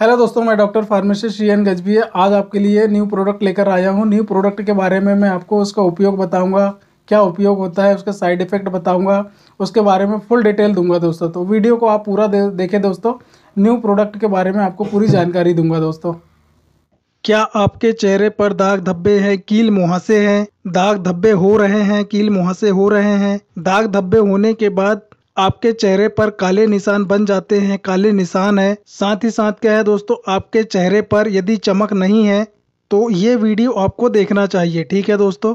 hello दोस्तों मैं doctor pharmacist N गजबिया आज आपके लिए न्यू प्रोडक्ट लेकर आया हूँ न्यू प्रोडक्ट के बारे में मैं आपको उसका उपयोग बताऊँगा क्या उपयोग होता है उसके साइड इफ़ेक्ट बताऊँगा उसके बारे में फुल डिटेल दूंगा दोस्तों तो वीडियो को आप पूरा दे, देखें दोस्तों न्यू प्रोडक्ट के बारे में आपको पूरी जानकारी दूंगा दोस्तों क्या आपके चेहरे पर दाग धब्बे हैं कील मुहासे हैं दाग धब्बे हो रहे हैं कील मुहासे हो रहे हैं दाग धब्बे होने के बाद आपके चेहरे पर काले निशान बन जाते हैं काले निशान है साथ ही साथ क्या है दोस्तों आपके चेहरे पर यदि चमक नहीं है तो ये वीडियो आपको देखना चाहिए ठीक है दोस्तों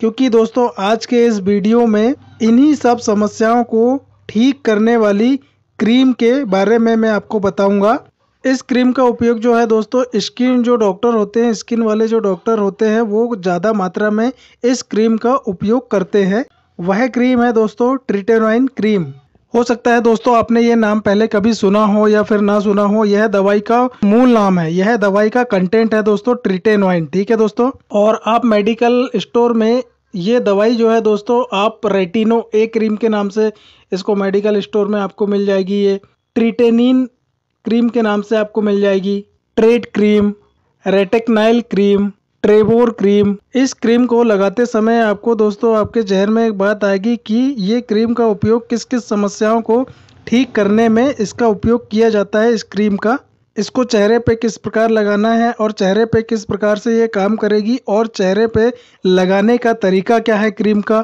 क्योंकि दोस्तों आज के इस वीडियो में इन्हीं सब समस्याओं को ठीक करने वाली क्रीम के बारे में मैं आपको बताऊंगा इस क्रीम का उपयोग जो है दोस्तों स्किन जो डॉक्टर होते हैं स्किन वाले जो डॉक्टर होते हैं वो ज़्यादा मात्रा में इस क्रीम का उपयोग करते हैं वह क्रीम है दोस्तों ट्रिटेनोइन क्रीम हो सकता है दोस्तों आपने ये नाम पहले कभी सुना हो या फिर ना सुना हो यह दवाई का मूल नाम है यह दवाई का कंटेंट है दोस्तों ट्रिटेनवाइन ठीक है दोस्तों और आप मेडिकल स्टोर में ये दवाई जो है दोस्तों आप रेटिनो ए क्रीम के नाम से इसको मेडिकल स्टोर में आपको मिल जाएगी ये ट्रिटेनिन क्रीम के नाम से आपको मिल जाएगी ट्रेड क्रीम रेटेक्नाइल क्रीम ट्रेबोर क्रीम इस क्रीम को लगाते समय आपको दोस्तों आपके जहर में एक बात आएगी कि ये क्रीम का उपयोग किस किस समस्याओं को ठीक करने में इसका उपयोग किया जाता है इस क्रीम का इसको चेहरे पे किस प्रकार लगाना है और चेहरे पे किस प्रकार से ये काम करेगी और चेहरे पे लगाने का तरीका क्या है क्रीम का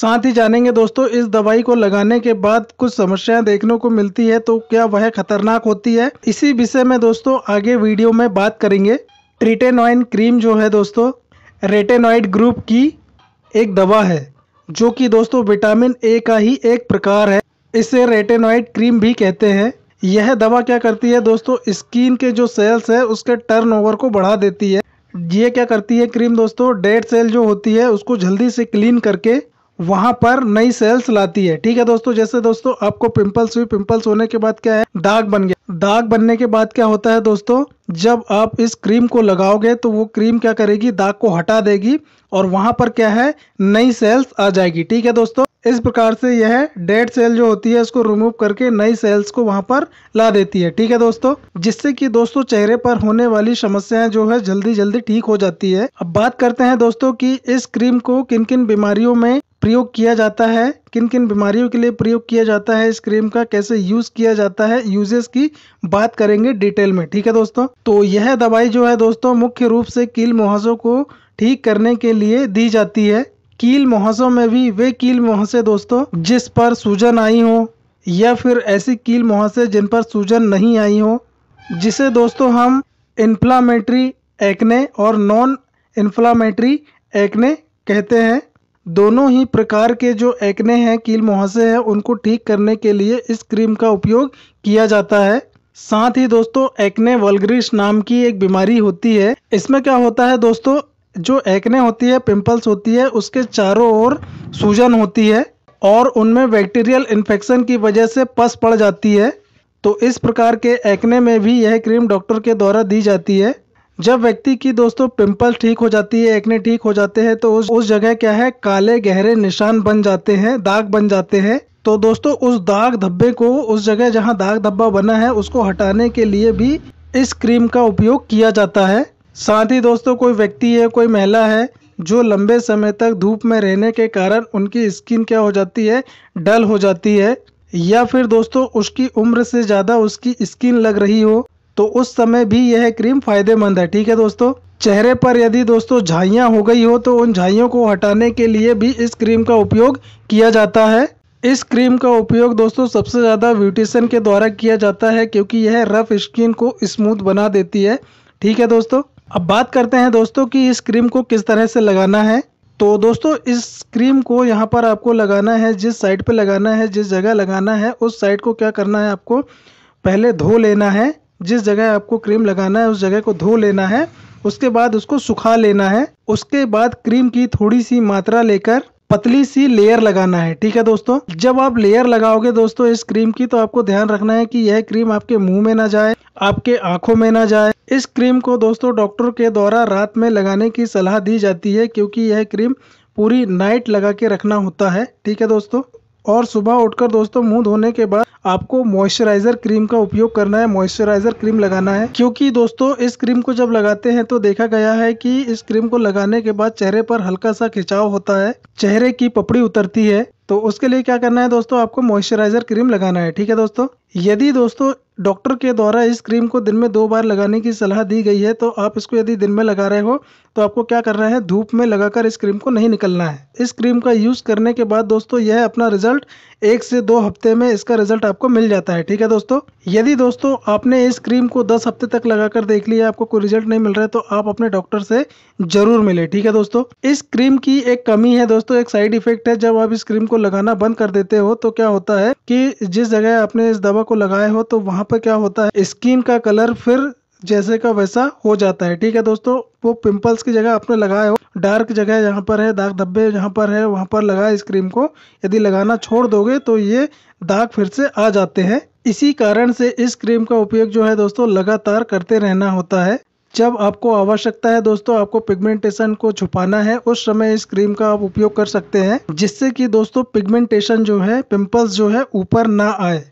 साथ ही जानेंगे दोस्तों इस दवाई को लगाने के बाद कुछ समस्याएं देखने को मिलती है तो क्या वह खतरनाक होती है इसी विषय में दोस्तों आगे वीडियो में बात करेंगे ट्रिटेनॉइन क्रीम जो है दोस्तों रेटेनॉइड ग्रुप की एक दवा है जो कि दोस्तों विटामिन ए का ही एक प्रकार है इसे रेटेनॉइड क्रीम भी कहते हैं यह दवा क्या करती है दोस्तों स्किन के जो सेल्स है उसके टर्नओवर को बढ़ा देती है ये क्या करती है क्रीम दोस्तों डेड सेल जो होती है उसको जल्दी से क्लीन करके वहाँ पर नई सेल्स लाती है ठीक है दोस्तों जैसे दोस्तों आपको पिंपल्स हुई पिंपल्स होने के बाद क्या है दाग बन गया दाग बनने के बाद क्या होता है दोस्तों जब आप इस क्रीम को लगाओगे तो वो क्रीम क्या करेगी दाग को हटा देगी और वहां पर क्या है नई सेल्स आ जाएगी ठीक है दोस्तों इस प्रकार से यह डेड सेल जो होती है उसको रिमूव करके नई सेल्स को वहां पर ला देती है ठीक है दोस्तों जिससे कि दोस्तों चेहरे पर होने वाली समस्याएं जो है जल्दी जल्दी ठीक हो जाती है अब बात करते हैं दोस्तों कि इस क्रीम को किन किन बीमारियों में प्रयोग किया जाता है किन किन बीमारियों के लिए प्रयोग किया जाता है इस क्रीम का कैसे यूज किया जाता है यूजेस की बात करेंगे डिटेल में ठीक है दोस्तों तो यह दवाई जो है दोस्तों मुख्य रूप से कील मुहासों को ठीक करने के लिए दी जाती है कील मुहासों में भी वे कील मुहासे दोस्तों जिस पर सूजन आई हो या फिर ऐसी कील मुहासे जिन पर सूजन नहीं आई हो जिसे दोस्तों हम इन्फ्लामेटरी एक्ने और नॉन इन्फ्लामेटरी एक्ने कहते हैं दोनों ही प्रकार के जो एक्ने हैं कील मुहासे हैं उनको ठीक करने के लिए इस क्रीम का उपयोग किया जाता है साथ ही दोस्तों एक्ने वलग्रिश नाम की एक बीमारी होती है इसमें क्या होता है दोस्तों जो एक्ने होती है पिंपल्स होती है उसके चारों ओर सूजन होती है और उनमें बैक्टीरियल इन्फेक्शन की वजह से पस पड़ जाती है तो इस प्रकार के एक्ने में भी यह क्रीम डॉक्टर के द्वारा दी जाती है जब व्यक्ति की दोस्तों पिंपल ठीक हो जाती है एक्ने ठीक हो जाते हैं तो उस उस जगह क्या है काले गहरे निशान बन जाते हैं दाग बन जाते हैं तो दोस्तों उस दाग धब्बे को उस जगह जहां दाग धब्बा बना है उसको हटाने के लिए भी इस क्रीम का उपयोग किया जाता है साथ ही दोस्तों कोई व्यक्ति है कोई महिला है जो लंबे समय तक धूप में रहने के कारण उनकी स्किन क्या हो जाती है डल हो जाती है या फिर दोस्तों उसकी उम्र से ज़्यादा उसकी स्किन लग रही हो तो उस समय भी यह क्रीम फायदेमंद है ठीक है दोस्तों चेहरे पर यदि दोस्तों झाइयाँ हो गई हो तो उन झाइयों को हटाने के लिए भी इस क्रीम का उपयोग किया जाता है इस क्रीम का उपयोग दोस्तों सबसे ज़्यादा ब्यूटिशन के द्वारा किया जाता है क्योंकि यह रफ स्किन को स्मूथ बना देती है ठीक है दोस्तों अब बात करते हैं दोस्तों कि इस क्रीम को किस तरह से लगाना है तो दोस्तों इस क्रीम को यहाँ पर आपको लगाना है जिस साइड पे लगाना है जिस जगह लगाना है उस साइड को क्या करना है आपको पहले धो लेना है जिस जगह आपको क्रीम लगाना है उस जगह को धो लेना है उसके बाद उसको सुखा लेना है उसके बाद क्रीम की थोड़ी सी मात्रा लेकर पतली सी लेयर लगाना है ठीक है दोस्तों जब आप लेयर लगाओगे दोस्तों इस क्रीम की तो आपको ध्यान रखना है कि यह क्रीम आपके मुंह में ना जाए आपके आंखों में ना जाए इस क्रीम को दोस्तों डॉक्टर के द्वारा रात में लगाने की सलाह दी जाती है क्योंकि यह क्रीम पूरी नाइट लगा के रखना होता है ठीक है दोस्तों और सुबह उठकर दोस्तों मुंह धोने के बाद आपको मॉइस्चराइजर क्रीम का उपयोग करना है मॉइस्चराइजर क्रीम लगाना है क्योंकि दोस्तों इस क्रीम को जब लगाते हैं तो देखा गया है कि इस क्रीम को लगाने के बाद चेहरे पर हल्का सा खिंचाव होता है चेहरे की पपड़ी उतरती है तो उसके लिए क्या करना है दोस्तों आपको मॉइस्चराइज़र क्रीम लगाना है ठीक है दोस्तों यदि दोस्तों डॉक्टर के द्वारा इस क्रीम को दिन में दो बार लगाने की सलाह दी गई है तो आप इसको यदि दिन में लगा रहे हो तो आपको क्या करना है धूप में लगाकर इस क्रीम को नहीं निकलना है इस क्रीम का यूज़ करने के बाद दोस्तों यह अपना रिजल्ट एक से दो हफ्ते में इसका रिजल्ट आपको मिल जाता है ठीक है दोस्तों यदि दोस्तों आपने इस क्रीम को दस हफ्ते तक लगाकर देख लिया आपको कोई रिजल्ट नहीं मिल रहा है तो आप अपने डॉक्टर से जरूर मिले ठीक है दोस्तों इस क्रीम की एक कमी है दोस्तों एक साइड इफेक्ट है जब आप इस क्रीम को लगाना बंद कर देते हो तो क्या होता है की जिस जगह आपने इस दवा को लगाया हो तो वहां पर क्या होता है स्किन का कलर फिर जैसे का वैसा हो जाता है ठीक है दोस्तों वो पिंपल्स की जगह आपने लगाए हो डार्क जगह जहाँ पर है दाग धब्बे जहाँ पर है वहाँ पर लगाए इस क्रीम को यदि लगाना छोड़ दोगे तो ये दाग फिर से आ जाते हैं इसी कारण से इस क्रीम का उपयोग जो है दोस्तों लगातार करते रहना होता है जब आपको आवश्यकता है दोस्तों आपको पिगमेंटेशन को छुपाना है उस समय इस क्रीम का आप उपयोग कर सकते हैं जिससे कि दोस्तों पिगमेंटेशन जो है पिंपल्स जो है ऊपर ना आए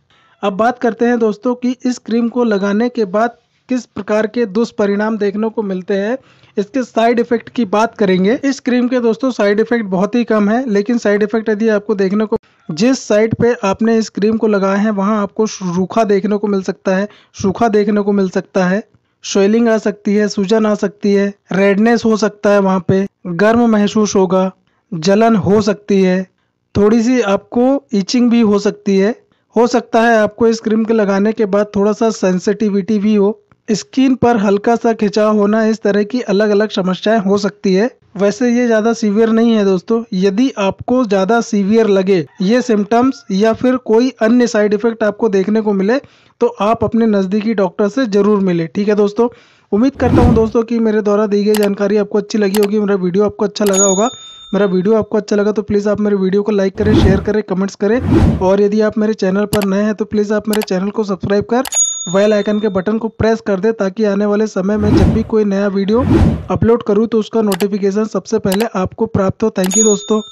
अब बात करते हैं दोस्तों कि इस क्रीम को लगाने के बाद किस प्रकार के दुष्परिणाम देखने को मिलते हैं इसके साइड इफेक्ट की बात करेंगे इस क्रीम के दोस्तों साइड इफेक्ट बहुत ही कम है लेकिन साइड इफेक्ट यदि आपको देखने को जिस साइड पे आपने इस क्रीम को लगाया है वहाँ आपको रूखा देखने को मिल सकता है सूखा देखने को मिल सकता है स्वेलिंग आ सकती है सूजन आ सकती है रेडनेस हो सकता है वहाँ पे गर्म महसूस होगा जलन हो सकती है थोड़ी सी आपको इचिंग भी हो सकती है हो सकता है आपको इस क्रीम के लगाने के बाद थोड़ा सा सेंसिटिविटी भी हो स्किन पर हल्का सा खिंचाव होना इस तरह की अलग अलग समस्याएं हो सकती है वैसे ये ज़्यादा सीवियर नहीं है दोस्तों यदि आपको ज़्यादा सीवियर लगे ये सिम्टम्स या फिर कोई अन्य साइड इफ़ेक्ट आपको देखने को मिले तो आप अपने नज़दीकी डॉक्टर से ज़रूर मिले ठीक है दोस्तों उम्मीद करता हूँ दोस्तों की मेरे द्वारा दी गई जानकारी आपको अच्छी लगी होगी मेरा वीडियो आपको अच्छा लगा होगा मेरा वीडियो आपको अच्छा लगा तो प्लीज़ आप मेरे वीडियो को लाइक करें शेयर करें कमेंट्स करें और यदि आप मेरे चैनल पर नए हैं तो प्लीज़ आप मेरे चैनल को सब्सक्राइब कर वेल आइकन के बटन को प्रेस कर दे ताकि आने वाले समय में जब भी कोई नया वीडियो अपलोड करूँ तो उसका नोटिफिकेशन सबसे पहले आपको प्राप्त हो थैंक यू दोस्तों